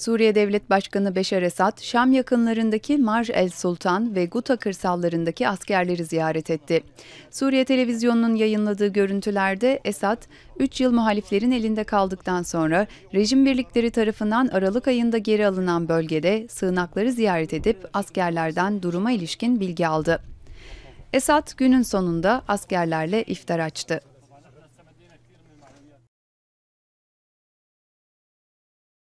Suriye Devlet Başkanı Beşar Esad, Şam yakınlarındaki Marj el Sultan ve Guta kırsallarındaki askerleri ziyaret etti. Suriye televizyonunun yayınladığı görüntülerde Esad, 3 yıl muhaliflerin elinde kaldıktan sonra rejim birlikleri tarafından Aralık ayında geri alınan bölgede sığınakları ziyaret edip askerlerden duruma ilişkin bilgi aldı. Esad günün sonunda askerlerle iftar açtı.